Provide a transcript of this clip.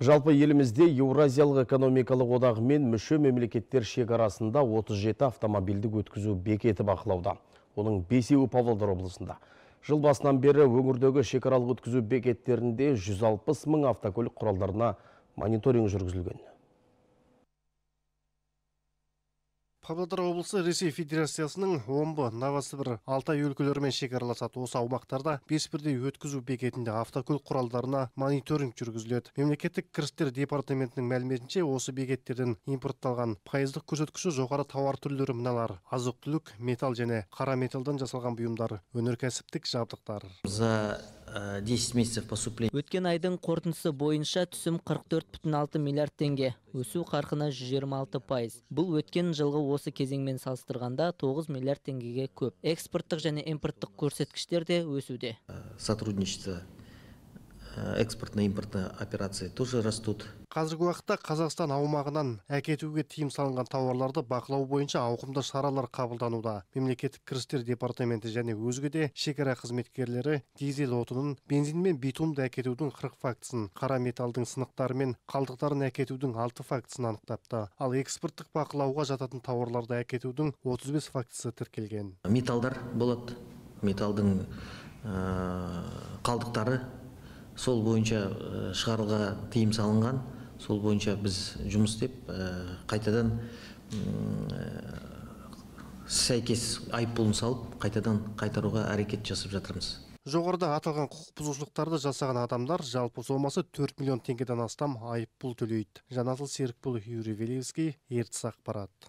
Жалпы елімізде Еуразиялық экономикалық мен мүше мемлекеттер шекарасында арасында 37 автомобильдік өткізу бекеті бақылауда. Оның бесеуі Павлодар облысында. Жыл басынан бері өңірдегі шекаралық өткізу бекеттерінде 160 мың автокөлік құралдарына мониторинг жүргізілген. павлодар облысы ресей федерациясының омбы новосібір алтай өлкелерімен шекараласады осы аумақтарда бес бірдей өткізу бекетінде автокөлік құралдарына мониторинг жүргізіледі мемлекеттік кірістер департаментінің мәліметінше осы бекеттерден импортталған пайыздық көрсеткіші жоғары тауар түрлері мыналар азық түлік металл және қара металдан жасалған бұйымдар өнеркәсіптік жабдықтар 10 э, месяцев поступления. Өткен айдың қортынсы бойынша түсім 44,6 миллиард теңге, өсу қарқына 126 пайыз. Бұл өткен жылғы осы кезеңмен салыстырғанда 9 миллиард теңгеге көп. Экспорттық және импорттық көрсеткіштер де өсуде. Э, сотрудничество Э, экспортно-импортные операции тоже растут. Қазіргі уақытта Қазақстан аумағынан әкетуге тыйым салынған тауарларды бақылау бойынша ауқымды шаралар қабылдануда. Мемлекеттік кірістер департаменті және өзге де шекара қызметкерлері дизель отынын, бензин мен битумды әкетудің 40 фактісін, қара металдың сынықтары мен қалдықтарын әкетудің 6 фактісін анықтапты. Ал экспорттық бақылауға жататын тауарларды әкетудің 35 фактісі тіркелген. Металдар болады. Металдың э, қалдықтары сол бойынша э, шығаруға тыйым салынған сол бойынша біз жұмыс істеп э, қайтадан э, сәйкес айыппұлын салып қайтадан қайтаруға әрекет жасап жатырмыз жоғарыда аталған құқық бұзушылықтарды жасаған адамдар жалпы сомасы 4 миллион теңгеден астам айыппұл төлейді жанасыл серікбұл юрий велевский ертіс ақпарат